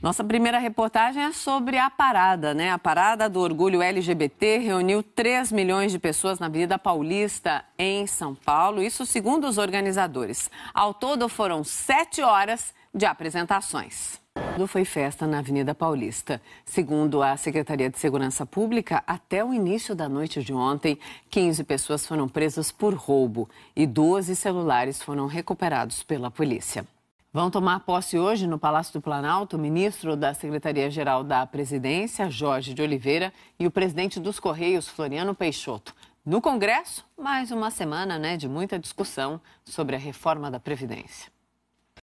Nossa primeira reportagem é sobre a parada, né? A parada do orgulho LGBT reuniu 3 milhões de pessoas na Avenida Paulista, em São Paulo, isso segundo os organizadores. Ao todo foram 7 horas de apresentações. Foi festa na Avenida Paulista. Segundo a Secretaria de Segurança Pública, até o início da noite de ontem, 15 pessoas foram presas por roubo e 12 celulares foram recuperados pela polícia. Vão tomar posse hoje no Palácio do Planalto o ministro da Secretaria-Geral da Presidência, Jorge de Oliveira, e o presidente dos Correios, Floriano Peixoto. No Congresso, mais uma semana né, de muita discussão sobre a reforma da Previdência.